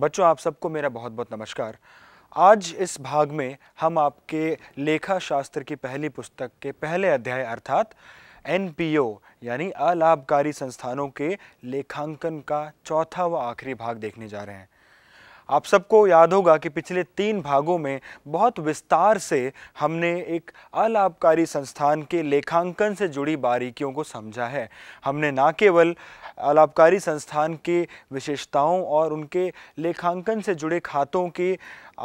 बच्चों आप सबको मेरा बहुत बहुत नमस्कार आज इस भाग में हम आपके लेखा शास्त्र की पहली पुस्तक के पहले अध्याय अर्थात एन यानी अलाभकारी संस्थानों के लेखांकन का चौथा व आखिरी भाग देखने जा रहे हैं आप सबको याद होगा कि पिछले तीन भागों में बहुत विस्तार से हमने एक अलाभकारी संस्थान के लेखांकन से जुड़ी बारीकियों को समझा है हमने ना केवल अलाभकारी संस्थान के विशेषताओं और उनके लेखांकन से जुड़े खातों के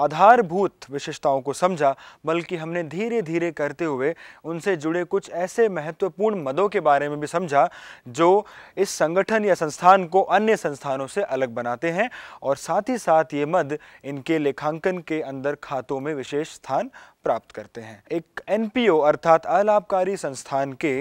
आधारभूत विशेषताओं को समझा बल्कि हमने धीरे धीरे करते हुए उनसे जुड़े कुछ ऐसे महत्वपूर्ण मदों के बारे में भी समझा जो इस संगठन या संस्थान को अन्य संस्थानों से अलग बनाते हैं और साथ ही साथ ये मद इनके लेखांकन के अंदर खातों में विशेष स्थान प्राप्त करते हैं एक एनपीओ अर्थात अलाभकारी संस्थान के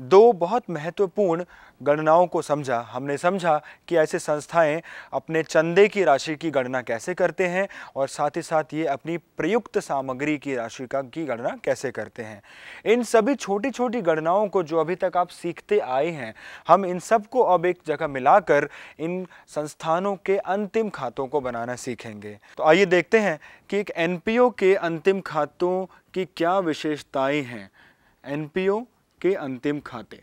दो बहुत महत्वपूर्ण गणनाओं को समझा हमने समझा कि ऐसे संस्थाएं अपने चंदे की राशि की गणना कैसे करते हैं और साथ ही साथ ये अपनी प्रयुक्त सामग्री की राशि का की गणना कैसे करते हैं इन सभी छोटी छोटी गणनाओं को जो अभी तक आप सीखते आए हैं हम इन सबको अब एक जगह मिलाकर इन संस्थानों के अंतिम खातों को बनाना सीखेंगे तो आइए देखते हैं कि एक एन के अंतिम खातों की क्या विशेषताएँ हैं एन के अंतिम खाते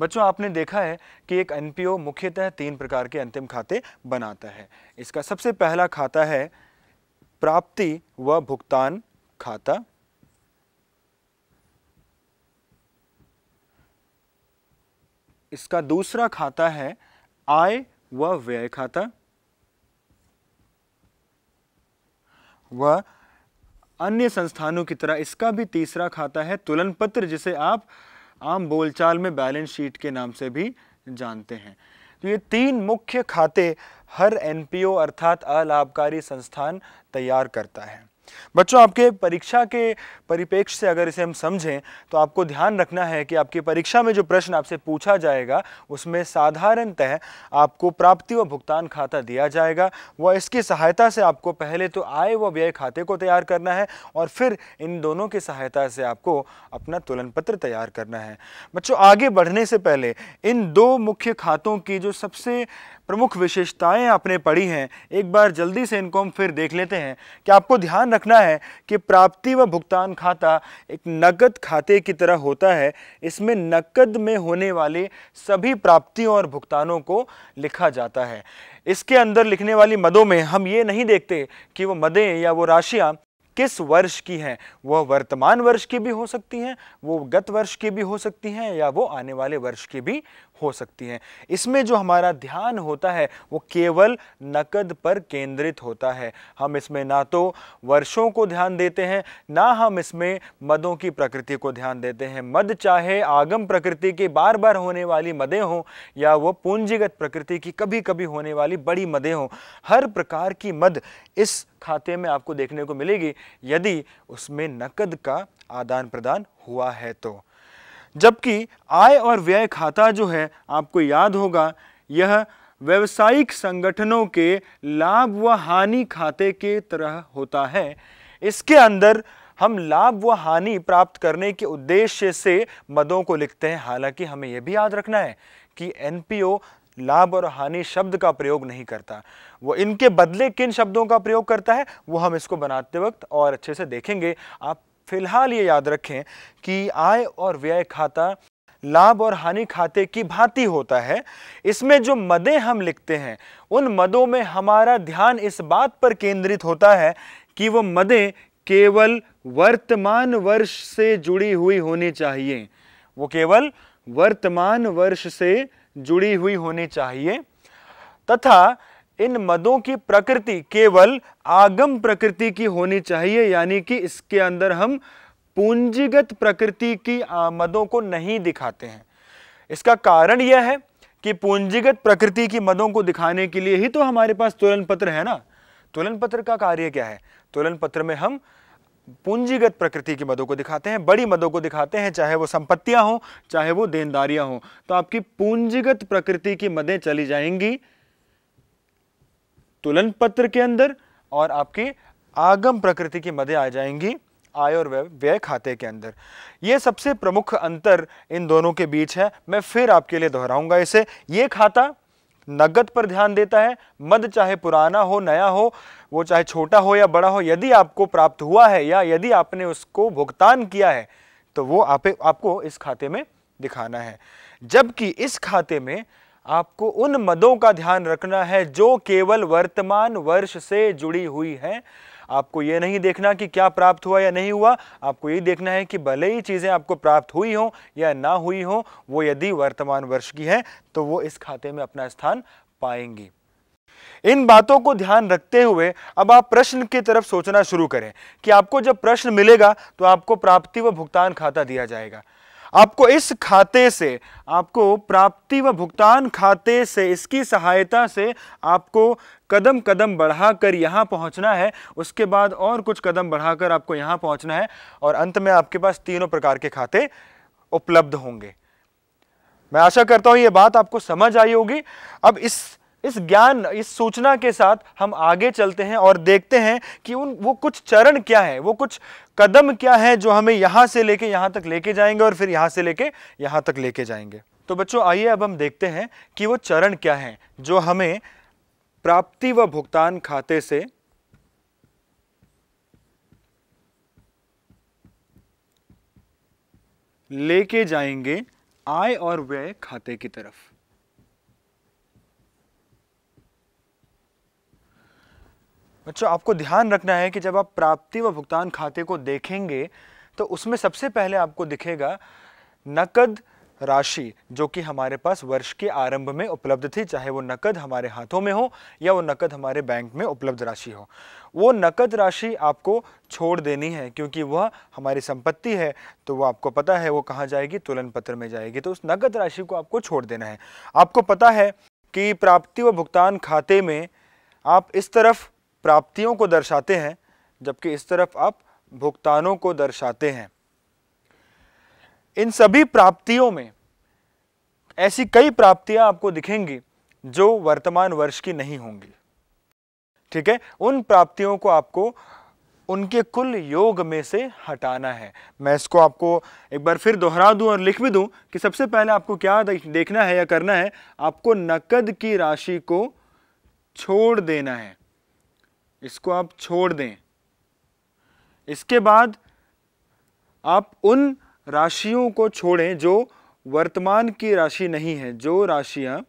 बच्चों आपने देखा है कि एक एनपीओ मुख्यतः तीन प्रकार के अंतिम खाते बनाता है इसका सबसे पहला खाता है प्राप्ति व भुगतान खाता इसका दूसरा खाता है आय व व्यय खाता व अन्य संस्थानों की तरह इसका भी तीसरा खाता है तुलन पत्र जिसे आप आम बोलचाल में बैलेंस शीट के नाम से भी जानते हैं तो ये तीन मुख्य खाते हर एनपीओ अर्थात अलाभकारी संस्थान तैयार करता है बच्चों आपके परीक्षा के परिपेक्ष से अगर इसे हम समझें तो आपको ध्यान रखना है कि आपकी परीक्षा में जो प्रश्न आपसे पूछा जाएगा उसमें साधारणतः आपको प्राप्ति व भुगतान खाता दिया जाएगा व इसकी सहायता से आपको पहले तो आय व व्यय खाते को तैयार करना है और फिर इन दोनों की सहायता से आपको अपना तुलन पत्र तैयार करना है बच्चों आगे बढ़ने से पहले इन दो मुख्य खातों की जो सबसे प्रमुख विशेषताएं आपने पढ़ी हैं एक बार जल्दी से इनको हम फिर देख लेते हैं कि आपको ध्यान रखना है कि प्राप्ति व भुगतान खाता एक नकद खाते की तरह होता है इसमें नकद में होने वाले सभी प्राप्तियों और भुगतानों को लिखा जाता है इसके अंदर लिखने वाली मदों में हम ये नहीं देखते कि वो मदें या वो राशियाँ किस वर्ष की हैं वह वर्तमान वर्ष की भी हो सकती हैं वो गत वर्ष की भी हो सकती हैं या वो आने वाले वर्ष की भी हो सकती हैं इसमें जो हमारा ध्यान होता है वो केवल नकद पर केंद्रित होता है हम इसमें ना तो वर्षों को ध्यान देते हैं ना हम इसमें मदों की प्रकृति को ध्यान देते हैं मद चाहे आगम प्रकृति के बार बार होने वाली मदें हों या वो पूंजीगत प्रकृति की कभी कभी होने वाली बड़ी मदें हों हर प्रकार की मद इस खाते में आपको देखने को मिलेगी यदि उसमें नकद का आदान प्रदान हुआ है तो जबकि आय और व्यय खाता जो है आपको याद होगा यह व्यवसायिक संगठनों के लाभ व हानि खाते के तरह होता है इसके अंदर हम लाभ व हानि प्राप्त करने के उद्देश्य से मदों को लिखते हैं हालांकि हमें यह भी याद रखना है कि एनपीओ लाभ और हानि शब्द का प्रयोग नहीं करता वो इनके बदले किन शब्दों का प्रयोग करता है वो हम इसको बनाते वक्त और अच्छे से देखेंगे आप फिलहाल ये याद रखें कि आय और व्यय खाता लाभ और हानि खाते की भांति होता है इसमें जो मदें हम लिखते हैं उन मदों में हमारा ध्यान इस बात पर केंद्रित होता है कि वो मदें केवल वर्तमान वर्ष से जुड़ी हुई होनी चाहिए वो केवल वर्तमान वर्ष से जुड़ी हुई होनी चाहिए तथा इन मदों की प्रकृति केवल आगम प्रकृति की होनी चाहिए यानी कि इसके अंदर हम पूंजीगत प्रकृति की मदों को नहीं दिखाते हैं इसका कारण यह है कि पूंजीगत प्रकृति की मदों को दिखाने के लिए ही तो हमारे पास तुलन पत्र है ना तोलन पत्र का कार्य क्या है तुलन पत्र में हम पूंजीगत प्रकृति की मदों को दिखाते हैं बड़ी मदों को दिखाते हैं चाहे वो संपत्तियां हों चाहे वो देनदारियां हों तो आपकी पूंजीगत प्रकृति की मदें चली जाएंगी तुलन पत्र के अंदर और आपकी आगम प्रकृति की मदे आ जाएंगी आय और व्यय खाते के अंदर ये सबसे प्रमुख अंतर इन दोनों के बीच है मैं फिर आपके लिए दोहराऊंगा इसे ये खाता नगद पर ध्यान देता है मद चाहे पुराना हो नया हो वो चाहे छोटा हो या बड़ा हो यदि आपको प्राप्त हुआ है या यदि आपने उसको भुगतान किया है तो वो आप, आपको इस खाते में दिखाना है जबकि इस खाते में आपको उन मदों का ध्यान रखना है जो केवल वर्तमान वर्ष से जुड़ी हुई हैं आपको ये नहीं देखना कि क्या प्राप्त हुआ या नहीं हुआ आपको ये देखना है कि भले ही चीज़ें आपको प्राप्त हुई हों या ना हुई हों वो यदि वर्तमान वर्ष की हैं तो वो इस खाते में अपना स्थान पाएंगी इन बातों को ध्यान रखते हुए अब आप प्रश्न की तरफ सोचना शुरू करें कि आपको जब प्रश्न मिलेगा तो आपको प्राप्ति व भुगतान खाता दिया जाएगा आपको इस खाते से आपको प्राप्ति व भुगतान खाते से इसकी सहायता से आपको कदम कदम बढ़ाकर यहाँ पहुँचना है उसके बाद और कुछ कदम बढ़ाकर आपको यहाँ पहुँचना है और अंत में आपके पास तीनों प्रकार के खाते उपलब्ध होंगे मैं आशा करता हूँ ये बात आपको समझ आई होगी अब इस इस ज्ञान इस सूचना के साथ हम आगे चलते हैं और देखते हैं कि उन वो कुछ चरण क्या है वो कुछ कदम क्या है जो हमें यहाँ से लेके यहाँ तक लेके जाएंगे और फिर यहाँ से लेके यहाँ तक लेके जाएंगे तो बच्चों आइए अब हम देखते हैं कि वो चरण क्या है जो हमें प्राप्ति व भुगतान खाते से लेके जाएंगे आय और व्यय खाते की तरफ बच्चों अच्छा, आपको ध्यान रखना है कि जब आप प्राप्ति व भुगतान खाते को देखेंगे तो उसमें सबसे पहले आपको दिखेगा नकद राशि जो कि हमारे पास वर्ष के आरंभ में उपलब्ध थी चाहे वो नकद हमारे हाथों में हो या वो नकद हमारे बैंक में उपलब्ध राशि हो वो नकद राशि आपको छोड़ देनी है क्योंकि वह हमारी संपत्ति है तो वो आपको पता है वो कहाँ जाएगी तुलन पत्र में जाएगी तो उस नकद राशि को आपको छोड़ देना है आपको पता है कि प्राप्ति व भुगतान खाते में आप इस तरफ प्राप्तियों को दर्शाते हैं जबकि इस तरफ आप भुगतानों को दर्शाते हैं इन सभी प्राप्तियों में ऐसी कई प्राप्तियां आपको दिखेंगी जो वर्तमान वर्ष की नहीं होंगी ठीक है उन प्राप्तियों को आपको उनके कुल योग में से हटाना है मैं इसको आपको एक बार फिर दोहरा दूं और लिख भी दूं कि सबसे पहले आपको क्या देखना है या करना है आपको नकद की राशि को छोड़ देना है इसको आप छोड़ दें इसके बाद आप उन राशियों को छोड़ें जो वर्तमान की राशि नहीं है जो राशियां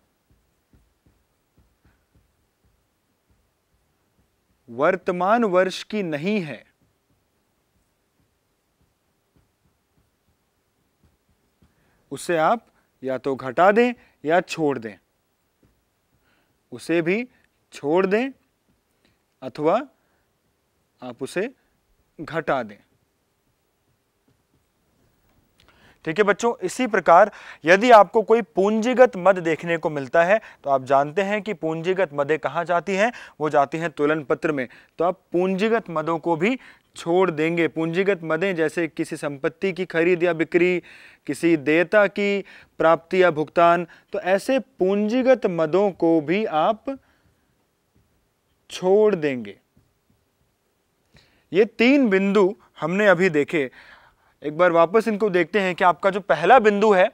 वर्तमान वर्ष की नहीं है उसे आप या तो घटा दें या छोड़ दें उसे भी छोड़ दें अथवा आप उसे घटा दें ठीक है बच्चों इसी प्रकार यदि आपको कोई पूंजीगत मद देखने को मिलता है तो आप जानते हैं कि पूंजीगत मदें कहां जाती हैं वो जाती हैं तुलन पत्र में तो आप पूंजीगत मदों को भी छोड़ देंगे पूंजीगत मदें जैसे किसी संपत्ति की खरीद या बिक्री किसी देयता की प्राप्ति या भुगतान तो ऐसे पूंजीगत मदों को भी आप छोड़ देंगे ये तीन बिंदु हमने अभी देखे एक बार वापस इनको देखते हैं कि आपका जो पहला बिंदु है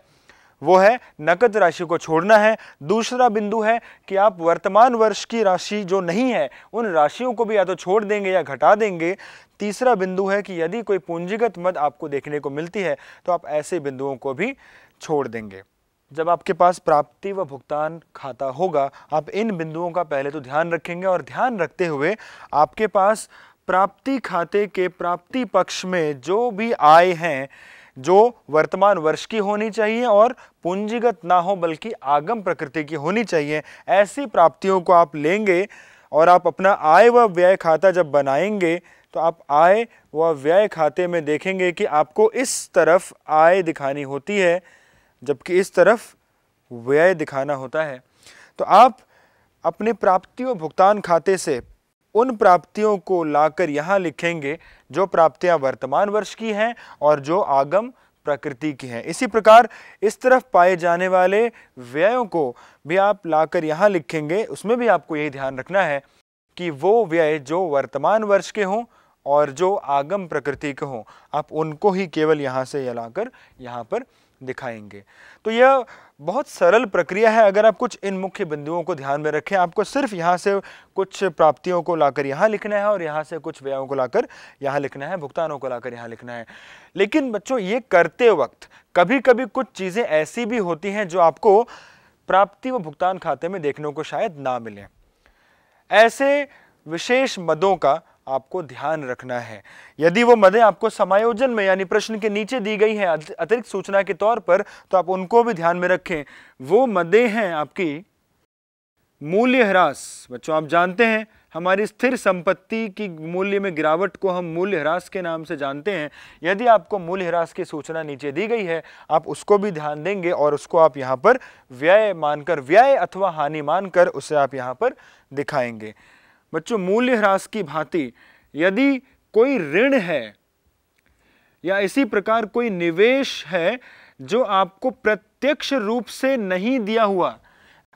वो है नकद राशि को छोड़ना है दूसरा बिंदु है कि आप वर्तमान वर्ष की राशि जो नहीं है उन राशियों को भी या तो छोड़ देंगे या घटा देंगे तीसरा बिंदु है कि यदि कोई पूंजीगत मद आपको देखने को मिलती है तो आप ऐसे बिंदुओं को भी छोड़ देंगे जब आपके पास प्राप्ति व भुगतान खाता होगा आप इन बिंदुओं का पहले तो ध्यान रखेंगे और ध्यान रखते हुए आपके पास प्राप्ति खाते के प्राप्ति पक्ष में जो भी आय हैं जो वर्तमान वर्ष की होनी चाहिए और पूंजीगत ना हो बल्कि आगम प्रकृति की होनी चाहिए ऐसी प्राप्तियों को आप लेंगे और आप अपना आय व व्यय खाता जब बनाएंगे तो आप आय व व्यय खाते में देखेंगे कि आपको इस तरफ आय दिखानी होती है जबकि इस तरफ व्यय दिखाना होता है तो आप अपने प्राप्तियों भुगतान खाते से उन प्राप्तियों को लाकर यहाँ लिखेंगे जो प्राप्तियाँ वर्तमान वर्ष की हैं और जो आगम प्रकृति की हैं इसी प्रकार इस तरफ पाए जाने वाले व्ययों को भी आप लाकर यहाँ लिखेंगे उसमें भी आपको यही ध्यान रखना है कि वो व्यय जो वर्तमान वर्ष के हों और जो आगम प्रकृति के हों आप उनको ही केवल यहाँ से ये लाकर यहाँ पर दिखाएंगे तो यह बहुत सरल प्रक्रिया है अगर आप कुछ इन मुख्य बिंदुओं को ध्यान में रखें आपको सिर्फ यहाँ से कुछ प्राप्तियों को लाकर यहाँ लिखना है और यहाँ से कुछ व्ययों को लाकर यहाँ लिखना है भुगतानों को लाकर यहाँ लिखना है लेकिन बच्चों ये करते वक्त कभी कभी कुछ चीज़ें ऐसी भी होती हैं जो आपको प्राप्ति व भुगतान खाते में देखने को शायद ना मिले ऐसे विशेष मदों का आपको ध्यान रखना है यदि वो मदें आपको समायोजन में यानी प्रश्न के नीचे दी गई हैं अतिरिक्त सूचना के तौर पर तो आप उनको भी ध्यान में रखें वो मदें हैं आपकी मूल्य ह्रास बच्चों आप जानते हैं हमारी स्थिर संपत्ति की मूल्य में गिरावट को हम मूल्य ह्रास के नाम से जानते हैं यदि आपको मूल्य ह्रास की सूचना नीचे दी गई है आप उसको भी ध्यान देंगे और उसको आप यहाँ पर व्यय मानकर व्यय अथवा हानि मानकर उसे आप यहाँ पर दिखाएंगे बच्चों मूल्य ह्रास की भांति यदि कोई ऋण है या इसी प्रकार कोई निवेश है जो आपको प्रत्यक्ष रूप से नहीं दिया हुआ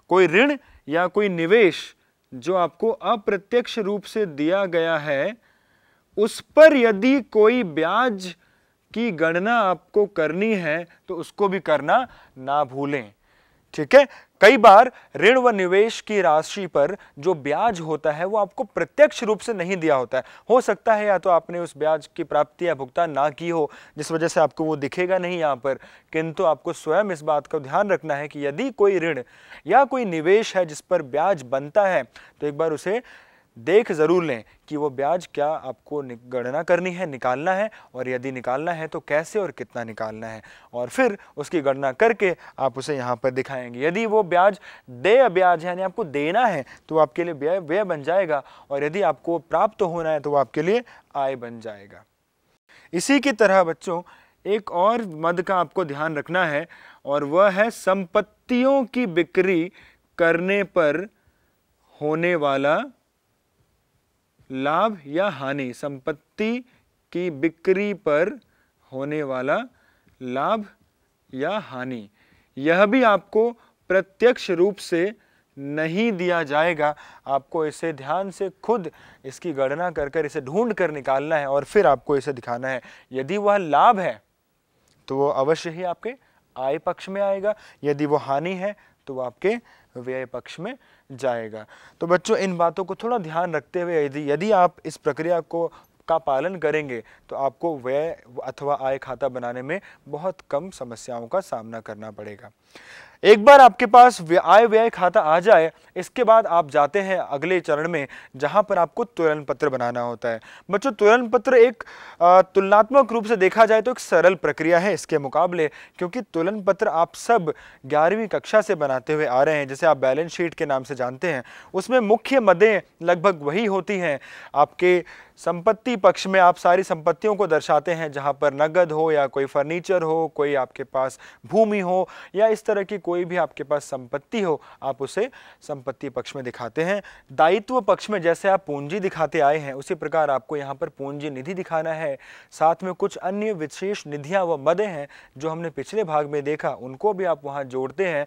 कोई ऋण या कोई निवेश जो आपको अप्रत्यक्ष रूप से दिया गया है उस पर यदि कोई ब्याज की गणना आपको करनी है तो उसको भी करना ना भूलें ठीक है कई बार ऋण व निवेश की राशि पर जो ब्याज होता है वो आपको प्रत्यक्ष रूप से नहीं दिया होता है हो सकता है या तो आपने उस ब्याज की प्राप्ति या भुगतान ना की हो जिस वजह से आपको वो दिखेगा नहीं यहाँ पर किंतु आपको स्वयं इस बात का ध्यान रखना है कि यदि कोई ऋण या कोई निवेश है जिस पर ब्याज बनता है तो एक बार उसे देख ज़रूर लें कि वो ब्याज क्या आपको गणना करनी है निकालना है और यदि निकालना है तो कैसे और कितना निकालना है और फिर उसकी गणना करके आप उसे यहाँ पर दिखाएंगे यदि वो ब्याज देय ब्याज यानी आपको देना है तो आपके लिए व्यय व्यय बन जाएगा और यदि आपको प्राप्त होना है तो वो आपके लिए आय बन जाएगा इसी की तरह बच्चों एक और मद का आपको ध्यान रखना है और वह है संपत्तियों की बिक्री करने पर होने वाला लाभ या हानि संपत्ति की बिक्री पर होने वाला लाभ या हानि यह भी आपको प्रत्यक्ष रूप से नहीं दिया जाएगा आपको इसे ध्यान से खुद इसकी गणना कर कर इसे ढूंढ कर निकालना है और फिर आपको इसे दिखाना है यदि वह लाभ है तो वो अवश्य ही आपके आय पक्ष में आएगा यदि वो हानि है तो वो आपके व्यय पक्ष में जाएगा तो बच्चों इन बातों को थोड़ा ध्यान रखते हुए यदि यदि आप इस प्रक्रिया को का पालन करेंगे तो आपको व्यय अथवा आय खाता बनाने में बहुत कम समस्याओं का सामना करना पड़ेगा एक बार आपके पास आय व्यय खाता आ जाए इसके बाद आप जाते हैं अगले चरण में जहां पर आपको तुलन पत्र बनाना होता है बच्चों तुलन पत्र एक तुलनात्मक रूप से देखा जाए तो एक सरल प्रक्रिया है इसके मुकाबले क्योंकि तुलन पत्र आप सब ग्यारहवीं कक्षा से बनाते हुए आ रहे हैं जैसे आप बैलेंस शीट के नाम से जानते हैं उसमें मुख्य मदें लगभग वही होती हैं आपके संपत्ति पक्ष में आप सारी संपत्तियों को दर्शाते हैं जहाँ पर नगद हो या कोई फर्नीचर हो कोई आपके पास भूमि हो या इस तरह की कोई भी आपके पास संपत्ति हो आप उसे संपत्ति पक्ष में दिखाते हैं दायित्व पक्ष में जैसे आप पूंजी दिखाते आए हैं उसी प्रकार आपको यहाँ पर पूंजी निधि दिखाना है साथ में कुछ अन्य विशेष निधियाँ व मदें हैं जो हमने पिछले भाग में देखा उनको भी आप वहाँ जोड़ते हैं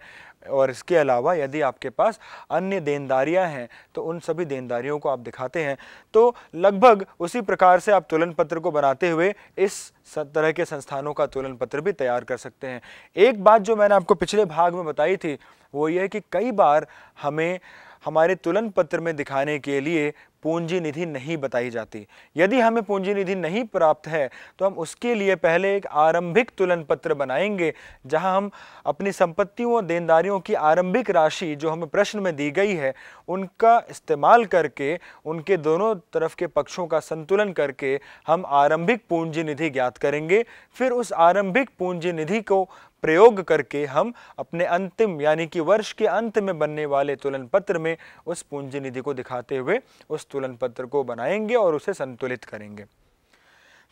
और इसके अलावा यदि आपके पास अन्य देनदारियां हैं तो उन सभी देनदारियों को आप दिखाते हैं तो लगभग उसी प्रकार से आप तुलन पत्र को बनाते हुए इस तरह के संस्थानों का तुलन पत्र भी तैयार कर सकते हैं एक बात जो मैंने आपको पिछले भाग में बताई थी वो ये है कि कई बार हमें हमारे तुलन पत्र में दिखाने के लिए पूंजी निधि नहीं बताई जाती यदि हमें पूंजी निधि नहीं प्राप्त है तो हम उसके लिए पहले एक आरंभिक तुलन पत्र बनाएंगे जहां हम अपनी संपत्तियों देनदारियों की आरंभिक राशि जो हमें प्रश्न में दी गई है उनका इस्तेमाल करके उनके दोनों तरफ के पक्षों का संतुलन करके हम आरंभिक पूंजी निधि ज्ञात करेंगे फिर उस आरंभिक पूंजी निधि को प्रयोग करके हम अपने अंतिम यानी कि वर्ष के अंत में बनने वाले तुलन पत्र में उस पूंजी निधि को दिखाते हुए उस संतुलन पत्र को बनाएंगे और उसे संतुलित करेंगे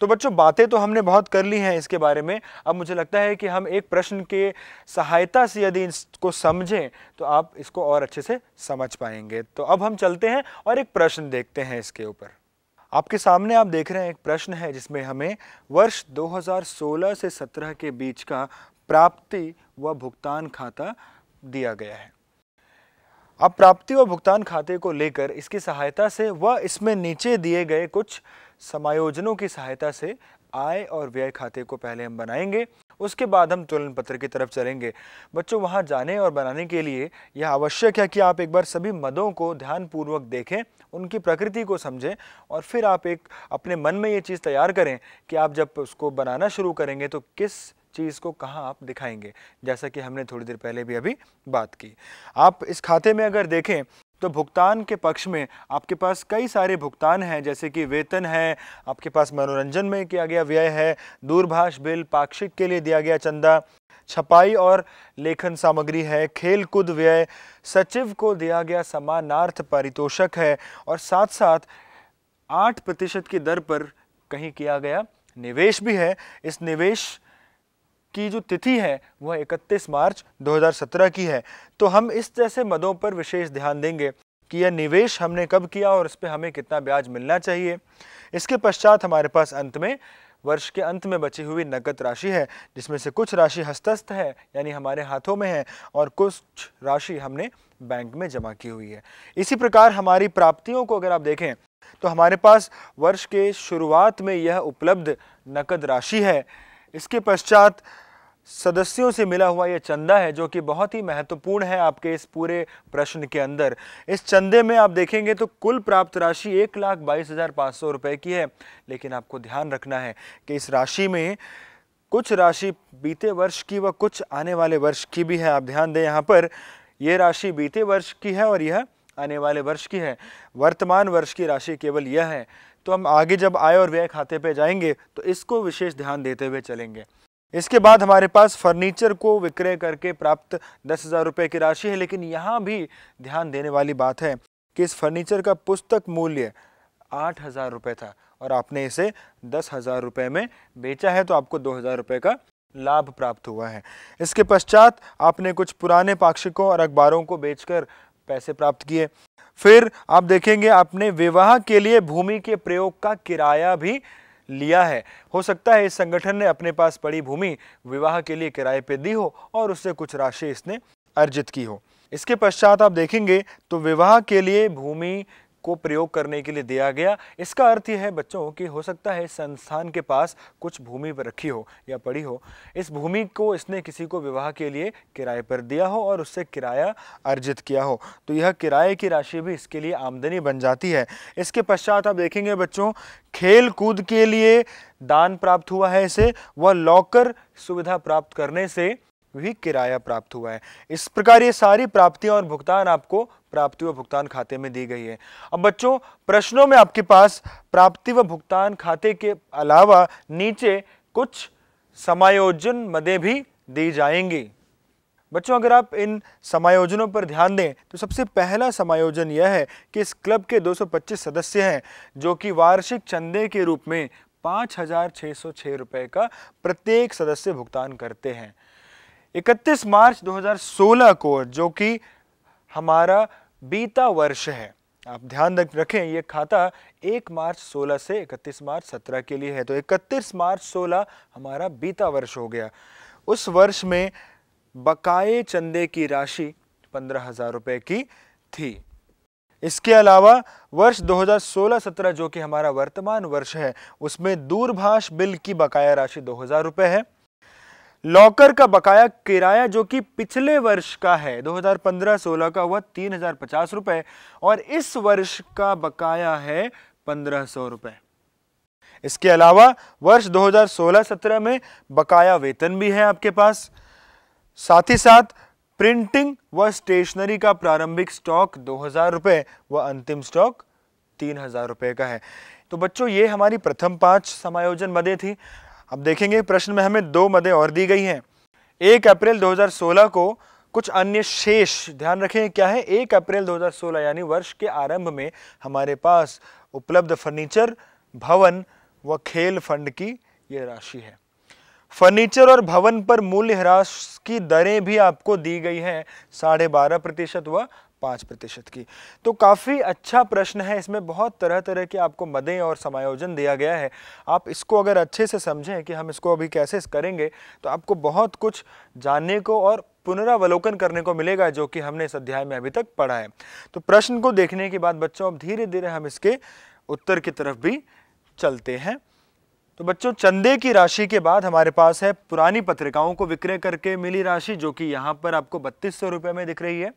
तो बच्चों बातें तो हमने बहुत कर ली हैं इसके बारे में अब मुझे लगता है कि हम एक प्रश्न के सहायता से यदि इसको समझें तो आप इसको और अच्छे से समझ पाएंगे तो अब हम चलते हैं और एक प्रश्न देखते हैं इसके ऊपर आपके सामने आप देख रहे हैं एक प्रश्न है जिसमें हमें वर्ष 2016 से 17 के बीच का प्राप्ति व भुगतान खाता दिया गया है अब प्राप्ति व भुगतान खाते को लेकर इसकी सहायता से व इसमें नीचे दिए गए कुछ समायोजनों की सहायता से आय और व्यय खाते को पहले हम बनाएंगे उसके बाद हम तुलन पत्र की तरफ चलेंगे बच्चों वहाँ जाने और बनाने के लिए यह आवश्यक है कि आप एक बार सभी मदों को ध्यानपूर्वक देखें उनकी प्रकृति को समझें और फिर आप एक अपने मन में ये चीज़ तैयार करें कि आप जब उसको बनाना शुरू करेंगे तो किस चीज़ को कहाँ आप दिखाएंगे जैसा कि हमने थोड़ी देर पहले भी अभी बात की आप इस खाते में अगर देखें तो भुगतान के पक्ष में आपके पास कई सारे भुगतान हैं जैसे कि वेतन है आपके पास मनोरंजन में किया गया व्यय है दूरभाष बिल पाक्षिक के लिए दिया गया चंदा छपाई और लेखन सामग्री है खेल कूद व्यय सचिव को दिया गया समानार्थ पारितोषक है और साथ साथ आठ प्रतिशत की दर पर कहीं किया गया निवेश भी है इस निवेश की जो तिथि है वह 31 मार्च 2017 की है तो हम इस जैसे मदों पर विशेष ध्यान देंगे कि यह निवेश हमने कब किया और इस पर हमें कितना ब्याज मिलना चाहिए इसके पश्चात हमारे पास अंत में वर्ष के अंत में बची हुई नकद राशि है जिसमें से कुछ राशि हस्तस्थ है यानी हमारे हाथों में है और कुछ राशि हमने बैंक में जमा की हुई है इसी प्रकार हमारी प्राप्तियों को अगर आप देखें तो हमारे पास वर्ष के शुरुआत में यह उपलब्ध नकद राशि है इसके पश्चात सदस्यों से मिला हुआ यह चंदा है जो कि बहुत ही महत्वपूर्ण है आपके इस पूरे प्रश्न के अंदर इस चंदे में आप देखेंगे तो कुल प्राप्त राशि एक लाख बाईस हज़ार पाँच सौ रुपये की है लेकिन आपको ध्यान रखना है कि इस राशि में कुछ राशि बीते वर्ष की व कुछ आने वाले वर्ष की भी है आप ध्यान दें यहाँ पर यह राशि बीते वर्ष की है और यह आने वाले वर्ष की है वर्तमान वर्ष की राशि केवल यह है तो हम आगे जब आय और व्यय खाते पे जाएंगे तो इसको विशेष ध्यान देते हुए चलेंगे इसके बाद हमारे पास फर्नीचर को विक्रय करके प्राप्त दस हज़ार रुपए की राशि है लेकिन यहाँ भी ध्यान देने वाली बात है कि इस फर्नीचर का पुस्तक मूल्य आठ हज़ार रुपए था और आपने इसे दस हज़ार रुपए में बेचा है तो आपको दो हज़ार रुपए का लाभ प्राप्त हुआ है इसके पश्चात आपने कुछ पुराने पाक्षिकों और अखबारों को बेचकर पैसे प्राप्त किए फिर आप देखेंगे आपने विवाह के लिए भूमि के प्रयोग का किराया भी लिया है हो सकता है इस संगठन ने अपने पास पड़ी भूमि विवाह के लिए किराए पर दी हो और उससे कुछ राशि इसने अर्जित की हो इसके पश्चात आप देखेंगे तो विवाह के लिए भूमि को प्रयोग करने के लिए दिया गया इसका अर्थ यह है बच्चों कि हो सकता है संस्थान के पास कुछ भूमि रखी हो या पड़ी हो इस भूमि को इसने किसी को विवाह के लिए किराए पर दिया हो और उससे किराया अर्जित किया हो तो यह किराए की राशि भी इसके लिए आमदनी बन जाती है इसके पश्चात आप देखेंगे बच्चों खेल कूद के लिए दान प्राप्त हुआ है इसे वह लॉकर सुविधा प्राप्त करने से भी किराया प्राप्त हुआ है इस प्रकार ये सारी प्राप्तियां और भुगतान आपको प्राप्ति व भुगतान खाते में दी गई है अब बच्चों प्रश्नों में आपके पास प्राप्ति व भुगतान खाते के अलावा नीचे कुछ समायोजन मदें भी दी जाएंगी बच्चों अगर आप इन समायोजनों पर ध्यान दें तो सबसे पहला समायोजन यह है कि इस क्लब के 225 सदस्य हैं जो कि वार्षिक चंदे के रूप में पाँच हज़ार छः का प्रत्येक सदस्य भुगतान करते हैं 31 मार्च 2016 को जो कि हमारा बीता वर्ष है आप ध्यान रखें ये खाता 1 मार्च 16 से 31 मार्च 17 के लिए है तो 31 मार्च 16 हमारा बीता वर्ष हो गया उस वर्ष में बकाए चंदे की राशि पंद्रह हज़ार रुपये की थी इसके अलावा वर्ष 2016-17 जो कि हमारा वर्तमान वर्ष है उसमें दूरभाष बिल की बकाया राशि दो हज़ार रुपये है लॉकर का बकाया किराया जो कि पिछले वर्ष का है 2015-16 का हुआ तीन हजार पचास रुपए और इस वर्ष का बकाया है पंद्रह सौ रुपए इसके अलावा वर्ष 2016-17 में बकाया वेतन भी है आपके पास साथ ही साथ प्रिंटिंग व स्टेशनरी का प्रारंभिक स्टॉक दो हजार व अंतिम स्टॉक तीन हजार का है तो बच्चों ये हमारी प्रथम पांच समायोजन मदे थी अब देखेंगे प्रश्न में हमें दो मदें और दी गई हैं एक अप्रैल 2016 को कुछ अन्य शेष ध्यान रखें क्या है एक अप्रैल 2016 यानी वर्ष के आरंभ में हमारे पास उपलब्ध फर्नीचर भवन व खेल फंड की यह राशि है फर्नीचर और भवन पर मूल्य ह्रास की दरें भी आपको दी गई हैं साढ़े बारह प्रतिशत व पाँच प्रतिशत की तो काफ़ी अच्छा प्रश्न है इसमें बहुत तरह तरह के आपको मदें और समायोजन दिया गया है आप इसको अगर अच्छे से समझें कि हम इसको अभी कैसे करेंगे तो आपको बहुत कुछ जानने को और पुनरावलोकन करने को मिलेगा जो कि हमने इस अध्याय में अभी तक पढ़ा है तो प्रश्न को देखने के बाद बच्चों अब धीरे धीरे हम इसके उत्तर की तरफ भी चलते हैं तो बच्चों चंदे की राशि के बाद हमारे पास है पुरानी पत्रिकाओं को विक्रय करके मिली राशि जो कि यहाँ पर आपको बत्तीस सौ रुपये में दिख रही है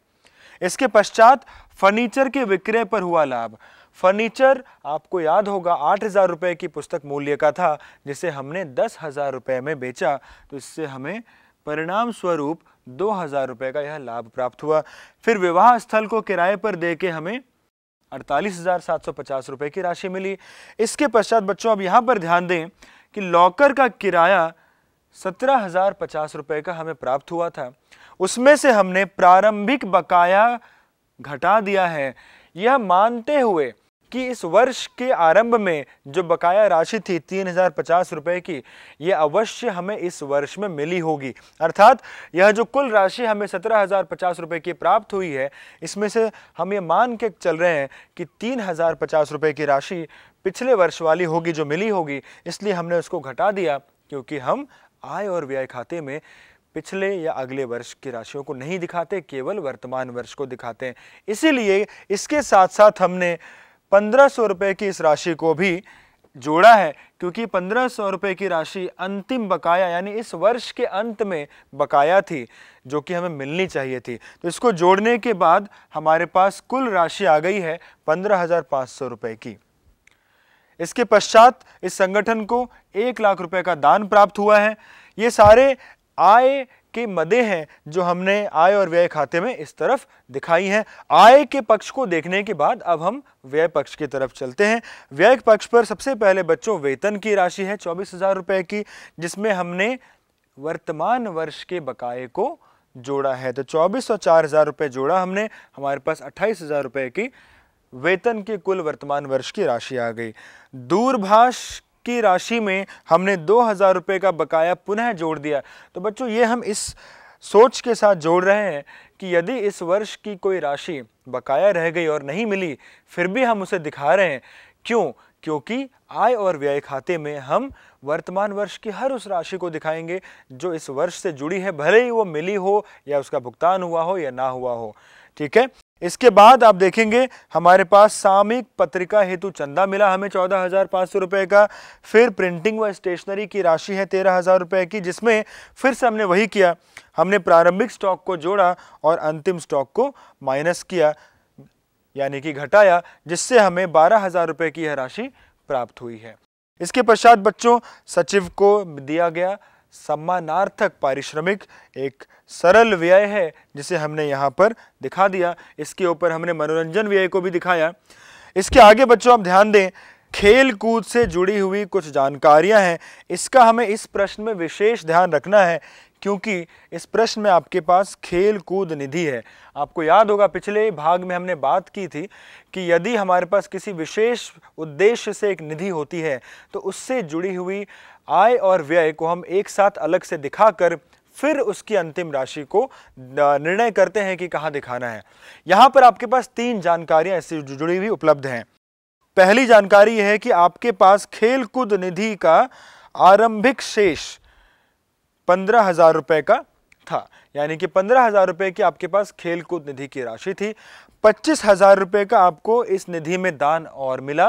इसके पश्चात फर्नीचर के विक्रय पर हुआ लाभ फर्नीचर आपको याद होगा आठ हज़ार रुपये की पुस्तक मूल्य का था जिसे हमने दस हज़ार रुपये में बेचा तो इससे हमें परिणाम स्वरूप दो हज़ार रुपये का यह लाभ प्राप्त हुआ फिर विवाह स्थल को किराए पर दे के हमें अड़तालीस हज़ार सात सौ पचास रुपये की राशि मिली इसके पश्चात बच्चों अब यहाँ पर ध्यान दें कि लॉकर का किराया सत्रह हज़ार पचास रुपये का हमें प्राप्त हुआ था उसमें से हमने प्रारंभिक बकाया घटा दिया है यह मानते हुए कि इस वर्ष के आरंभ में जो बकाया राशि थी तीन हज़ार पचास रुपये की यह अवश्य हमें इस वर्ष में मिली होगी अर्थात यह जो कुल राशि हमें सत्रह हज़ार पचास रुपये की प्राप्त हुई है इसमें से हम ये मान के चल रहे हैं कि तीन हज़ार पचास रुपये की राशि पिछले वर्ष वाली होगी जो मिली होगी इसलिए हमने उसको घटा दिया क्योंकि हम आय और व्यय खाते में पिछले या अगले वर्ष की राशियों को नहीं दिखाते केवल वर्तमान वर्ष को दिखाते हैं इसीलिए इसके साथ साथ हमने पंद्रह सौ रुपये की इस राशि को भी जोड़ा है क्योंकि पंद्रह सौ रुपये की राशि अंतिम बकाया यानी इस वर्ष के अंत में बकाया थी जो कि हमें मिलनी चाहिए थी तो इसको जोड़ने के बाद हमारे पास कुल राशि आ गई है पंद्रह हज़ार पाँच सौ रुपये की इसके पश्चात इस संगठन को एक लाख रुपए का दान प्राप्त हुआ है ये सारे आय के मदे हैं जो हमने आय और व्यय खाते में इस तरफ दिखाई हैं आय के पक्ष को देखने के बाद अब हम व्यय पक्ष की तरफ चलते हैं व्यय पक्ष पर सबसे पहले बच्चों वेतन की राशि है चौबीस हज़ार रुपये की जिसमें हमने वर्तमान वर्ष के बकाए को जोड़ा है तो चौबीस और चार हज़ार रुपये जोड़ा हमने हमारे पास अट्ठाईस हज़ार रुपये की वेतन के कुल वर्तमान वर्ष की राशि आ गई दूरभाष की राशि में हमने दो हज़ार रुपये का बकाया पुनः जोड़ दिया तो बच्चों ये हम इस सोच के साथ जोड़ रहे हैं कि यदि इस वर्ष की कोई राशि बकाया रह गई और नहीं मिली फिर भी हम उसे दिखा रहे हैं क्यों क्योंकि आय और व्यय खाते में हम वर्तमान वर्ष की हर उस राशि को दिखाएंगे जो इस वर्ष से जुड़ी है भले ही वो मिली हो या उसका भुगतान हुआ हो या ना हुआ हो ठीक है इसके बाद आप देखेंगे हमारे पास सामयिक पत्रिका हेतु चंदा मिला हमें चौदह हज़ार पाँच सौ रुपये का फिर प्रिंटिंग व स्टेशनरी की राशि है तेरह हज़ार रुपये की जिसमें फिर से हमने वही किया हमने प्रारंभिक स्टॉक को जोड़ा और अंतिम स्टॉक को माइनस किया यानी कि घटाया जिससे हमें बारह हज़ार रुपये की यह राशि प्राप्त हुई है इसके पश्चात बच्चों सचिव को दिया गया सम्मानार्थक पारिश्रमिक एक सरल व्यय है जिसे हमने यहाँ पर दिखा दिया इसके ऊपर हमने मनोरंजन व्यय को भी दिखाया इसके आगे बच्चों आप ध्यान दें खेल कूद से जुड़ी हुई कुछ जानकारियां हैं इसका हमें इस प्रश्न में विशेष ध्यान रखना है क्योंकि इस प्रश्न में आपके पास खेल कूद निधि है आपको याद होगा पिछले भाग में हमने बात की थी कि यदि हमारे पास किसी विशेष उद्देश्य से एक निधि होती है तो उससे जुड़ी हुई आय और व्यय को हम एक साथ अलग से दिखाकर फिर उसकी अंतिम राशि को निर्णय करते हैं कि कहाँ दिखाना है यहाँ पर आपके पास तीन जानकारियाँ इससे जुड़ी हुई उपलब्ध हैं पहली जानकारी यह है कि आपके पास खेलकूद निधि का आरंभिक शेष पंद्रह हज़ार रुपए का था यानी कि पंद्रह हज़ार रुपए की आपके पास खेलकूद निधि की राशि थी पच्चीस हज़ार रुपए का आपको इस निधि में दान और मिला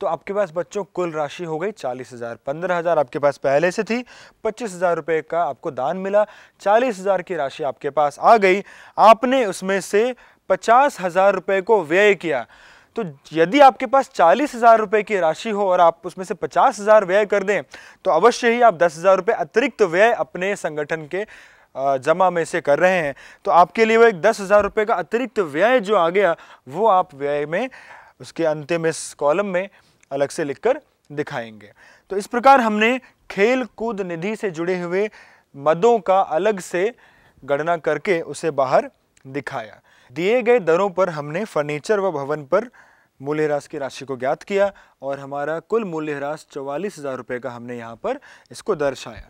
तो आपके पास बच्चों कुल राशि हो गई चालीस हज़ार पंद्रह हज़ार आपके पास पहले से थी पच्चीस हज़ार रुपए का आपको दान मिला चालीस हज़ार की राशि आपके पास आ गई आपने उसमें से पचास हज़ार रुपए को व्यय किया तो यदि आपके पास चालीस हज़ार रुपये की राशि हो और आप उसमें से पचास हज़ार व्यय कर दें तो अवश्य ही आप दस हज़ार रुपये अतिरिक्त व्यय अपने संगठन के जमा में से कर रहे हैं तो आपके लिए वो एक दस हज़ार रुपये का अतिरिक्त व्यय जो आ गया वो आप व्यय में उसके अंतिम इस कॉलम में अलग से लिखकर दिखाएंगे तो इस प्रकार हमने खेल कूद निधि से जुड़े हुए मदों का अलग से गणना करके उसे बाहर दिखाया दिए गए दरों पर हमने फर्नीचर व भवन पर मूल्यह्रास की राशि को ज्ञात किया और हमारा कुल मूल्यह्रास चौवालीस हज़ार रुपये का हमने यहाँ पर इसको दर्शाया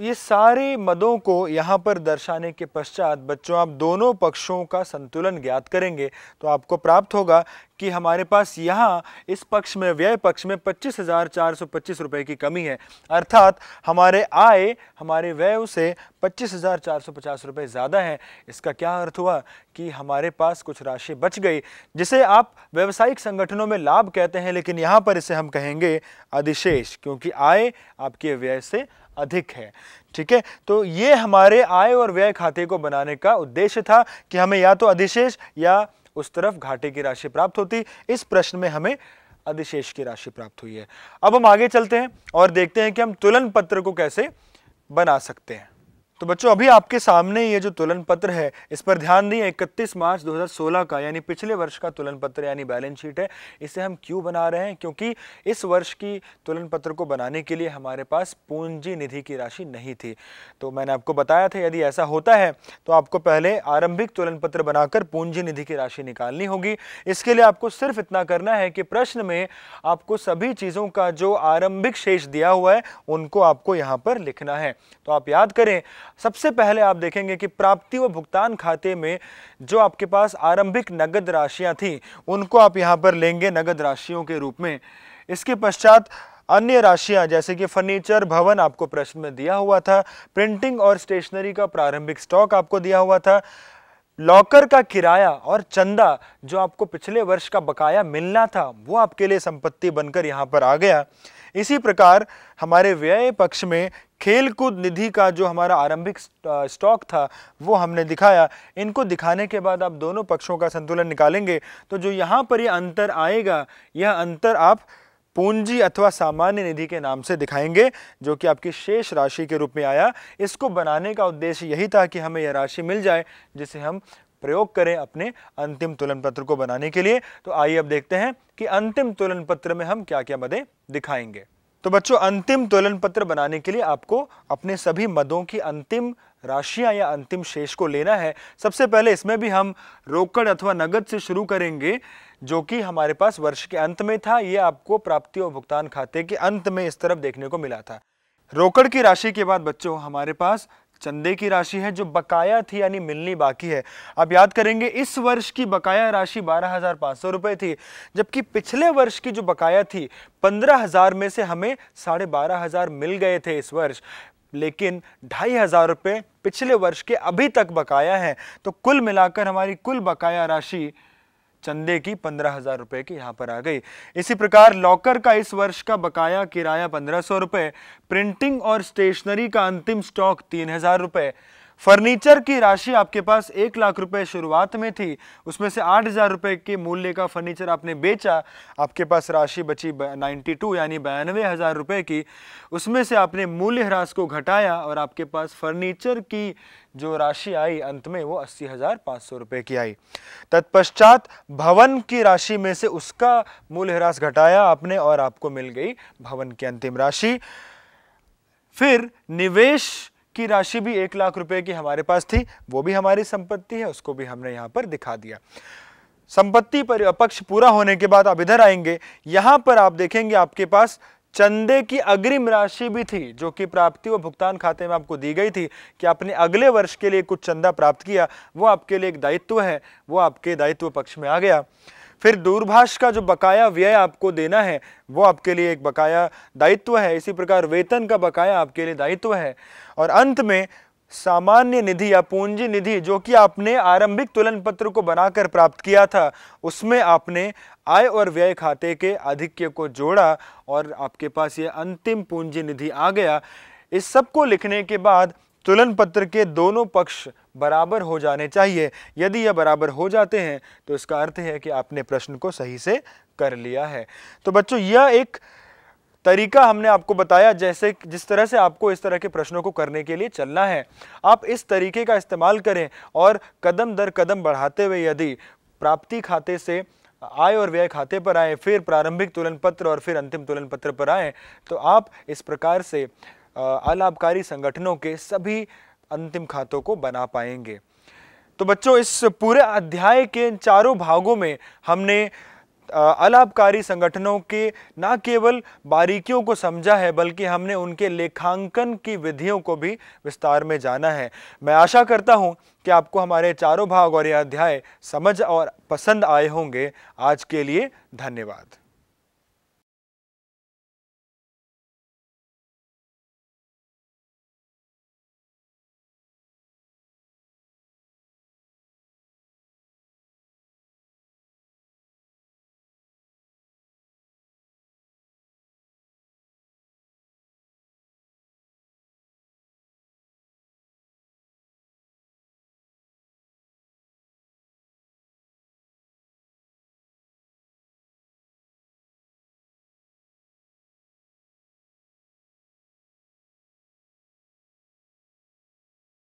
ये सारे मदों को यहाँ पर दर्शाने के पश्चात बच्चों आप दोनों पक्षों का संतुलन ज्ञात करेंगे तो आपको प्राप्त होगा कि हमारे पास यहाँ इस पक्ष में व्यय पक्ष में पच्चीस हज़ार चार सौ पच्चीस रुपये की कमी है अर्थात हमारे आय हमारे व्यय से पच्चीस हज़ार चार सौ पचास रुपये ज़्यादा है इसका क्या अर्थ हुआ कि हमारे पास कुछ राशि बच गई जिसे आप व्यावसायिक संगठनों में लाभ कहते हैं लेकिन यहाँ पर इसे हम कहेंगे अधिशेष क्योंकि आय आपके व्यय से अधिक है ठीक है तो ये हमारे आय और व्यय खाते को बनाने का उद्देश्य था कि हमें या तो अधिशेष या उस तरफ घाटे की राशि प्राप्त होती इस प्रश्न में हमें अधिशेष की राशि प्राप्त हुई है अब हम आगे चलते हैं और देखते हैं कि हम तुलन पत्र को कैसे बना सकते हैं तो बच्चों अभी आपके सामने ये जो तुलन पत्र है इस पर ध्यान दिए 31 मार्च 2016 का यानी पिछले वर्ष का तुलन पत्र यानी बैलेंस शीट है इसे हम क्यों बना रहे हैं क्योंकि इस वर्ष की तुलन पत्र को बनाने के लिए हमारे पास पूंजी निधि की राशि नहीं थी तो मैंने आपको बताया था यदि ऐसा होता है तो आपको पहले आरंभिक तुलन पत्र बनाकर पूंजी निधि की राशि निकालनी होगी इसके लिए आपको सिर्फ इतना करना है कि प्रश्न में आपको सभी चीज़ों का जो आरंभिक शेष दिया हुआ है उनको आपको यहाँ पर लिखना है तो आप याद करें सबसे पहले आप देखेंगे कि प्राप्ति व भुगतान खाते में जो आपके पास आरंभिक नगद राशियां थी उनको आप यहाँ पर लेंगे नगद राशियों के रूप में इसके पश्चात अन्य राशियां जैसे कि फर्नीचर भवन आपको प्रश्न में दिया हुआ था प्रिंटिंग और स्टेशनरी का प्रारंभिक स्टॉक आपको दिया हुआ था लॉकर का किराया और चंदा जो आपको पिछले वर्ष का बकाया मिलना था वो आपके लिए संपत्ति बनकर यहाँ पर आ गया इसी प्रकार हमारे व्यय पक्ष में खेलकूद निधि का जो हमारा आरंभिक स्टॉक था वो हमने दिखाया इनको दिखाने के बाद आप दोनों पक्षों का संतुलन निकालेंगे तो जो यहाँ पर ये यह अंतर आएगा यह अंतर आप पूंजी अथवा सामान्य निधि के नाम से दिखाएंगे जो कि आपकी शेष राशि के रूप में आया इसको बनाने का उद्देश्य यही था कि हमें यह राशि मिल जाए जिसे हम प्रयोग करें अपने अंतिम तुलन पत्र को बनाने के लिए तो आइए अब देखते हैं कि अंतिम तुलन पत्र में हम क्या क्या मदें दिखाएंगे तो बच्चों अंतिम तुलन पत्र बनाने के लिए आपको अपने सभी मदों की अंतिम राशियां या अंतिम शेष को लेना है सबसे पहले इसमें भी हम रोकड़ अथवा नगद से शुरू करेंगे जो कि हमारे पास वर्ष के अंत में था ये आपको प्राप्ति और भुगतान खाते के अंत में इस तरफ देखने को मिला था रोकड़ की राशि के बाद बच्चों हमारे पास चंदे की राशि है जो बकाया थी यानी मिलनी बाकी है अब याद करेंगे इस वर्ष की बकाया राशि बारह हजार पाँच सौ रुपये थी जबकि पिछले वर्ष की जो बकाया थी पंद्रह हजार में से हमें साढ़े बारह हजार मिल गए थे इस वर्ष लेकिन ढाई हजार रुपये पिछले वर्ष के अभी तक बकाया है तो कुल मिलाकर हमारी कुल बकाया राशि चंदे की पंद्रह हजार रुपए की यहाँ पर आ गई इसी प्रकार लॉकर का इस वर्ष का बकाया किराया पंद्रह सौ रुपए प्रिंटिंग और स्टेशनरी का अंतिम स्टॉक तीन हजार रुपए फर्नीचर की राशि आपके पास एक लाख रुपए शुरुआत में थी उसमें से आठ हज़ार रुपए के मूल्य का फर्नीचर आपने बेचा आपके पास राशि बची नाइनटी टू यानी बयानवे हज़ार रुपए की उसमें से आपने मूल्य ह्रास को घटाया और आपके पास फर्नीचर की जो राशि आई अंत में वो अस्सी हज़ार पाँच सौ रुपए की आई तत्पश्चात भवन की राशि में से उसका मूल्य ह्रास घटाया आपने और आपको मिल गई भवन की अंतिम राशि फिर निवेश की राशि भी एक लाख रुपए की हमारे पास थी वो भी हमारी संपत्ति है उसको भी हमने यहाँ पर दिखा दिया संपत्ति पर अपक्ष पूरा होने के बाद आप इधर आएंगे यहां पर आप देखेंगे आपके पास चंदे की अग्रिम राशि भी थी जो कि प्राप्ति व भुगतान खाते में आपको दी गई थी कि आपने अगले वर्ष के लिए कुछ चंदा प्राप्त किया वो आपके लिए एक दायित्व है वो आपके दायित्व पक्ष में आ गया फिर दूरभाष का जो बकाया व्यय आपको देना है वो आपके लिए एक बकाया दायित्व है इसी प्रकार वेतन का बकाया आपके लिए दायित्व है और अंत में सामान्य निधि या पूंजी निधि जो कि आपने आरंभिक तुलन पत्र को बनाकर प्राप्त किया था उसमें आपने आय और व्यय खाते के आधिक्य को जोड़ा और आपके पास ये अंतिम पूंजी निधि आ गया इस सब को लिखने के बाद तुलन पत्र के दोनों पक्ष बराबर हो जाने चाहिए यदि यह बराबर हो जाते हैं तो इसका अर्थ है कि आपने प्रश्न को सही से कर लिया है तो बच्चों यह एक तरीका हमने आपको बताया जैसे जिस तरह से आपको इस तरह के प्रश्नों को करने के लिए चलना है आप इस तरीके का इस्तेमाल करें और कदम दर कदम बढ़ाते हुए यदि प्राप्ति खाते से आय और व्यय खाते पर आए फिर प्रारंभिक तुलन पत्र और फिर अंतिम तुलन पत्र पर आए तो आप इस प्रकार से अलाभकारी संगठनों के सभी अंतिम खातों को बना पाएंगे तो बच्चों इस पूरे अध्याय के इन चारों भागों में हमने अलाभकारी संगठनों के ना केवल बारीकियों को समझा है बल्कि हमने उनके लेखांकन की विधियों को भी विस्तार में जाना है मैं आशा करता हूं कि आपको हमारे चारों भाग और यह अध्याय समझ और पसंद आए होंगे आज के लिए धन्यवाद